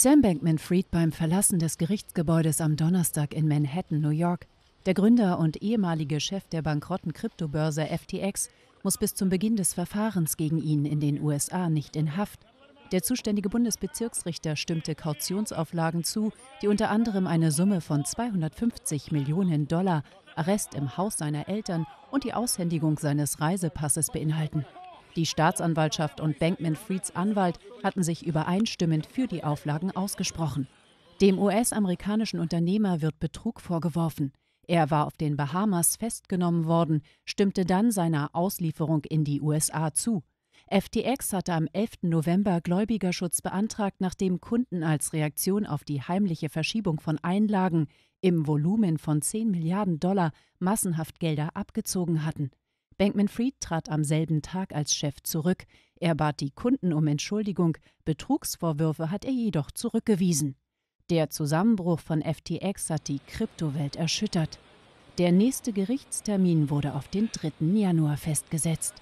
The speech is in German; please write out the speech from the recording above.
Sam Bankman-Fried beim Verlassen des Gerichtsgebäudes am Donnerstag in Manhattan, New York. Der Gründer und ehemalige Chef der bankrotten Kryptobörse FTX muss bis zum Beginn des Verfahrens gegen ihn in den USA nicht in Haft. Der zuständige Bundesbezirksrichter stimmte Kautionsauflagen zu, die unter anderem eine Summe von 250 Millionen Dollar, Arrest im Haus seiner Eltern und die Aushändigung seines Reisepasses beinhalten. Die Staatsanwaltschaft und Bankman Frieds Anwalt hatten sich übereinstimmend für die Auflagen ausgesprochen. Dem US-amerikanischen Unternehmer wird Betrug vorgeworfen. Er war auf den Bahamas festgenommen worden, stimmte dann seiner Auslieferung in die USA zu. FTX hatte am 11. November Gläubigerschutz beantragt, nachdem Kunden als Reaktion auf die heimliche Verschiebung von Einlagen im Volumen von 10 Milliarden Dollar massenhaft Gelder abgezogen hatten. Bankman Fried trat am selben Tag als Chef zurück. Er bat die Kunden um Entschuldigung, Betrugsvorwürfe hat er jedoch zurückgewiesen. Der Zusammenbruch von FTX hat die Kryptowelt erschüttert. Der nächste Gerichtstermin wurde auf den 3. Januar festgesetzt.